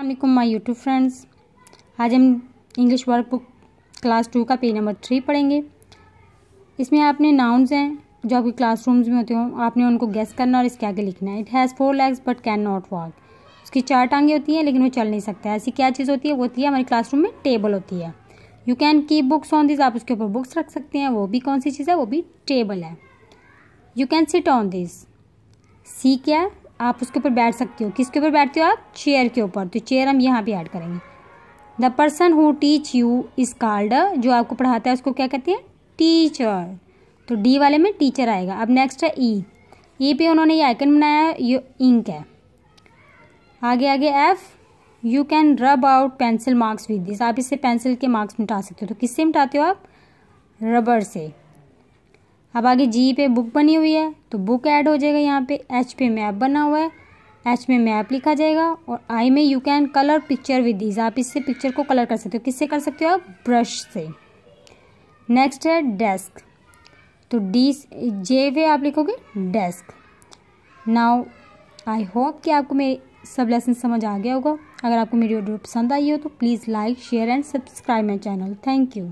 अल्लाम my YouTube friends आज हम English work book class two का पेज नंबर थ्री पढ़ेंगे इसमें आपने नाउन्स हैं जो आपके क्लासरूम्स में होते हो आपने उनको गेस करना और इसके आगे लिखना है it has four legs but can not walk उसकी चार टांगे होती हैं लेकिन वो चल नहीं सकता ऐसी क्या चीज़ होती है वो होती है हमारे क्लासरूम में टेबल होती है you can keep books on this आप उसके ऊपर बुक्स रख सकते हैं वो भी कौन सी चीज़ है वो भी टेबल है you can sit on this C क्या है आप उसके ऊपर बैठ सकते हो किसके ऊपर बैठते हो आप चेयर के ऊपर तो चेयर हम यहाँ पे ऐड करेंगे the person who teach you इस कार्ड जो आपको पढ़ाता है उसको क्या कहते हैं टीचर तो डी वाले में टीचर आएगा अब नेक्स्ट है ई e. ई e पे उन्होंने ये आइकन बनाया है ये इंक है आगे आगे F you can rub out pencil marks with this आप इससे पेंसिल के मार्क्स मिटा सकते हो तो किससे मिटाते हो आप रबर से अब आगे जी पे बुक बनी हुई है तो बुक ऐड हो जाएगा यहाँ पे एच पे मैप बना हुआ है एच में मैप लिखा जाएगा और आई में you can colour picture with these आप इससे पिक्चर को कलर कर सकते हो किससे कर सकते हो आप ब्रश से नेक्स्ट है डेस्क तो डी जे वे आप लिखोगे डेस्क नाउ आई होप कि आपको मेरे सब लेसन समझ आ गया होगा अगर आपको मेरी वीडियो पसंद आई हो तो please like share and subscribe my channel thank you